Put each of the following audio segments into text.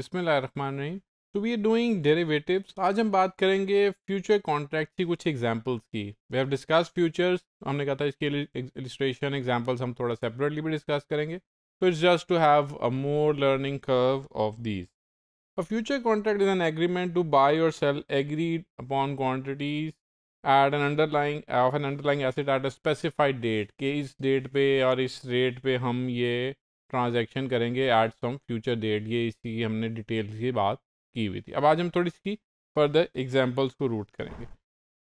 बिस्मिल्लाहिर्रहमानिर्रहीम तो we are doing derivatives आज हम बात करेंगे फ्यूचर कॉन्ट्रैक्ट की कुछ एग्जांपल्स की वी हैव डिस्कस फ्यूचर्स हमने कहा था इसके इलिस्ट्रेशन एग्जांपल्स हम थोड़ा सेपरेटली भी डिस्कस करेंगे तो it's just to have a more learning curve of these a future contract is an agreement to buy or sell agreed upon quantities at an underlying of an underlying asset at a specified date कि इस date पे और इस rate पे हम ये transaction करेंगे at some future date ये इसकी हमने डिटेल की बात की हुई थी अब आज हम थोड़ी इसकी फर्दर एग्जाम्पल्स को रूट करेंगे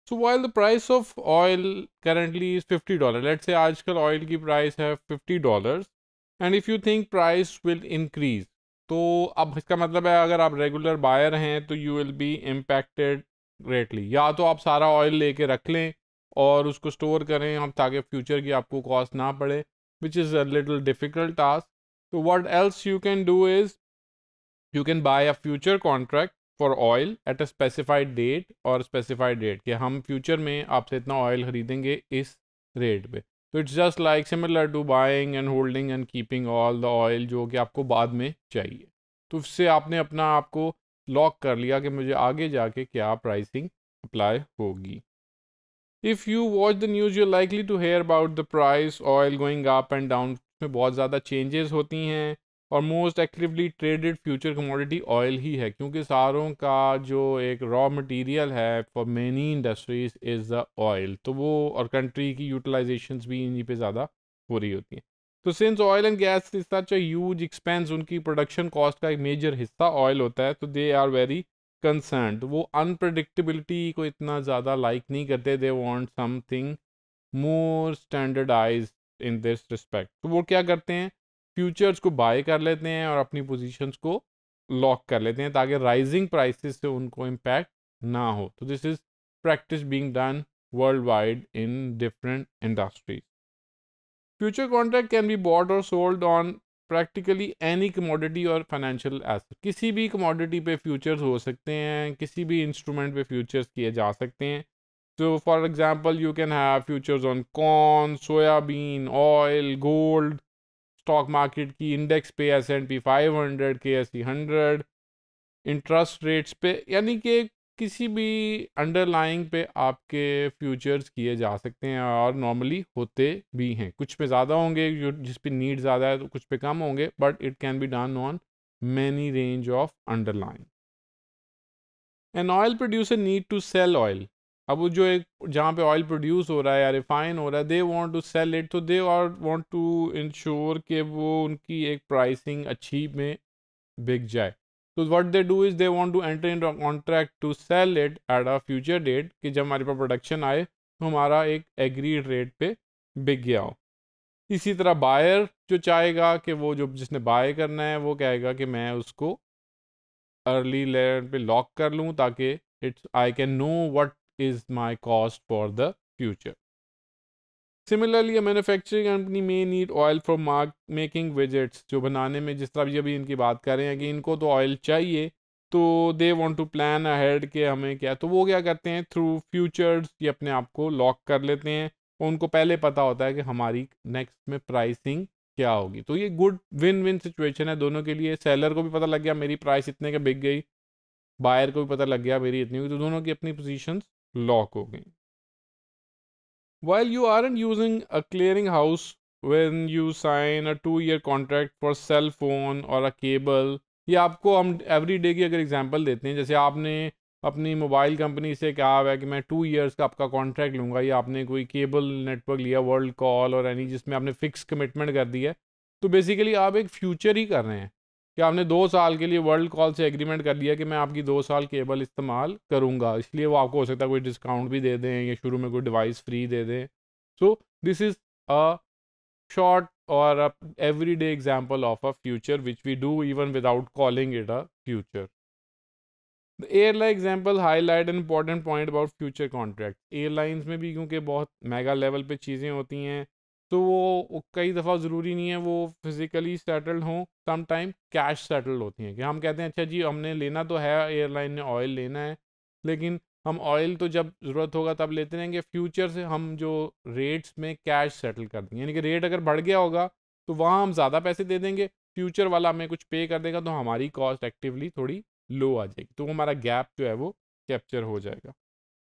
so while the price of oil currently is fifty dollar let say आजकल ऑयल की प्राइस है fifty dollar and if you think price will increase तो अब इसका मतलब है अगर आप रेगुलर बायर हैं तो you will be impacted greatly या तो आप सारा ऑयल ले रख लें और उसको स्टोर करें हम ताकि फ्यूचर की आपको कॉस्ट ना पड़े which is a little difficult task. So what else you can do is you can buy a future contract for oil at a specified date और स्पेसिफाइड डेट कि हम फ्यूचर में आपसे इतना ऑयल खरीदेंगे इस रेट पे तो it's just like similar to buying and holding and keeping all the oil जो कि आपको बाद में चाहिए तो इससे आपने अपना आपको लॉक कर लिया कि मुझे आगे जाके क्या प्राइसिंग अप्लाई होगी if you watch the news you likely to hear about the price oil going up and down में बहुत ज़्यादा चेंजेस होती हैं और most actively traded future commodity oil ही है क्योंकि सारों का जो एक रॉ मटेरियल है for many industries is the oil तो वो और कंट्री की यूटिलाइजेशन भी इन्हीं पे ज़्यादा हो रही होती हैं तो since oil and gas is such a huge expense उनकी प्रोडक्शन कॉस्ट का एक मेजर हिस्सा ऑयल होता है तो दे आर वेरी कंसर्न वो अनप्रडिक्टेबिलिटी को इतना ज़्यादा लाइक नहीं करते they want something more standardize in this respect तो वो क्या करते हैं फ्यूचर्स को बाय कर लेते हैं और अपनी पोजिशन को लॉक कर लेते हैं ताकि राइजिंग प्राइस से उनको इम्पैक्ट ना हो तो this is practice being done worldwide in different industries future contract can be bought or sold on practically any commodity or financial asset किसी भी कमोडिटी पे फ्यूचर्स हो सकते हैं किसी भी इंस्ट्रूमेंट पे फ्यूचर्स किए जा सकते हैं तो for example you can have futures on corn soybean oil gold stock market की इंडेक्स पे S and P five hundred के S C hundred interest rates पे यानी कि किसी भी अंडरलाइंग पे आपके फ्यूचर्स किए जा सकते हैं और नॉर्मली होते भी हैं कुछ पे ज़्यादा होंगे जो जिस पे नीड ज़्यादा है तो कुछ पे कम होंगे but it can be done on many range of underlying an oil producer need to sell oil अब वो जो एक जहाँ पे ऑयल प्रोड्यूस हो रहा है या रिफाइन हो रहा है they want to sell it तो दे और वांट टू इंश्योर कि वो उनकी एक प्राइसिंग अच्छी में बिक जाए तो what they do is they want to enter in contract to sell it at a future date कि जब हमारे पास प्रोडक्शन आए तो हमारा एक एग्रीड रेट पे बिक गया हो इसी तरह बायर जो चाहेगा कि वो जो जिसने बाय करना है वो कहेगा कि मैं उसको अर्ली लेयर पे लॉक कर लूँ ताकि it's I can know what is my cost for the future similarly manufacturing company में need oil for mark making visits जो बनाने में जिस तरह ये अभी इनकी बात कर रहे हैं कि इनको तो ऑयल चाहिए तो they want to plan ahead के हमें क्या तो वो क्या करते हैं थ्रू फ्यूचर्स ये अपने आप को लॉक कर लेते हैं उनको पहले पता होता है कि हमारी नेक्स्ट में प्राइसिंग क्या होगी तो ये गुड विन विन सिचुएशन है दोनों के लिए सेलर को भी पता लग गया मेरी प्राइस इतने के बिक गई बायर को भी पता लग गया मेरी इतनी हुई तो दोनों की अपनी पोजीशंस लॉक हो गई While you aren't using a clearinghouse when you sign a two year contract for cell phone or a cable, ये आपको हम एवरी डे की अगर एग्जांपल देते हैं जैसे आपने अपनी मोबाइल कंपनी से कहा हुआ है कि मैं टू इयर्स का आपका कॉन्ट्रैक्ट लूँगा या आपने कोई केबल नेटवर्क लिया वर्ल्ड कॉल और एनी जिसमें आपने फिक्स कमिटमेंट कर दी है तो बेसिकली आप एक फ्यूचर ही कर रहे हैं कि आपने दो साल के लिए वर्ल्ड कॉल से एग्रीमेंट कर लिया कि मैं आपकी दो साल केबल इस्तेमाल करूंगा इसलिए वो आपको हो सकता है कोई डिस्काउंट भी दे दें या शुरू में कोई डिवाइस फ्री दे दें so this is a short or a everyday example of a future which we do even without calling it a future the airline example highlight an important point about future contract airlines में भी क्योंकि बहुत mega level पर चीज़ें होती हैं तो वो कई दफ़ा ज़रूरी नहीं है वो फिज़िकली सेटल्ड हों सम टाइम कैश सेटल्ड होती हैं कि हम कहते हैं अच्छा जी हमने लेना तो है एयरलाइन ने ऑयल लेना है लेकिन हम ऑयल तो जब ज़रूरत होगा तब लेते रहेंगे फ्यूचर से हम जो रेट्स में कैश सेटल कर देंगे यानी कि रेट अगर बढ़ गया होगा तो वहाँ हम ज़्यादा पैसे दे देंगे फ्यूचर वाला हमें कुछ पे कर देगा तो हमारी कॉस्ट एक्टिवली थोड़ी लो आ जाएगी तो हमारा गैप जो है वो कैप्चर हो जाएगा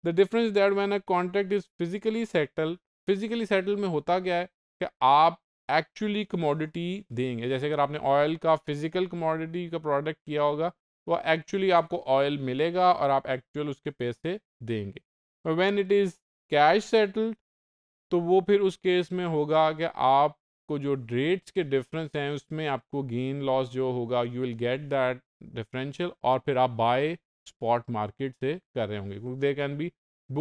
the difference that when a contract is physically settle physically settle में होता क्या है कि आप एक्चुअली कमोडिटी देंगे जैसे अगर आपने ऑयल का फिजिकल कमोडिटी का प्रोडक्ट किया होगा तो एक्चुअली आपको ऑयल मिलेगा और आप एक्चुअल उसके पैसे देंगे when it is cash settled तो वो फिर उस केस में होगा कि आपको जो रेट्स के डिफरेंस हैं उसमें आपको गेन लॉस जो होगा you will get that differential और फिर आप बाय स्पॉट मार्केट से कर रहे होंगे क्योंकि they can be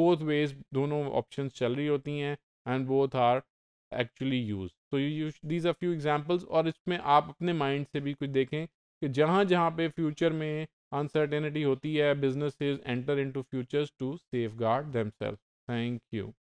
both ways दोनों ऑप्शन चल रही होती हैं and both are actually used. So you use these are few examples और इसमें आप अपने mind से भी कुछ देखें कि जहाँ जहाँ पे future में uncertainty होती है businesses enter into futures to safeguard themselves. Thank you.